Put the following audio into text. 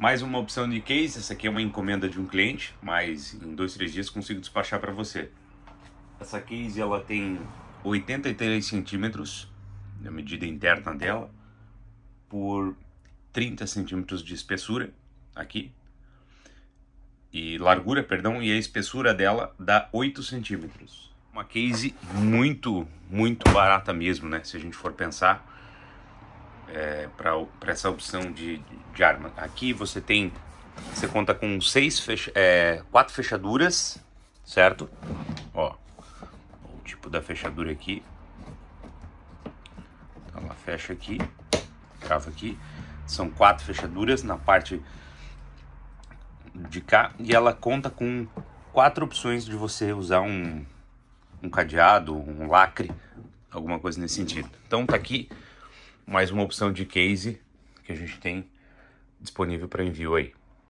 Mais uma opção de case, essa aqui é uma encomenda de um cliente, mas em dois, três dias consigo despachar para você. Essa case ela tem 83 centímetros, a medida interna dela, por 30 centímetros de espessura, aqui, e largura, perdão, e a espessura dela dá 8 centímetros. Uma case muito, muito barata mesmo, né? Se a gente for pensar é, para essa opção de, arma. Aqui você tem, você conta com seis fecha, é, quatro fechaduras, certo? Ó, o tipo da fechadura aqui. Então ela fecha aqui, trava aqui. São quatro fechaduras na parte de cá e ela conta com quatro opções de você usar um, um cadeado, um lacre, alguma coisa nesse sentido. Então tá aqui mais uma opção de case que a gente tem disponível para envio aí.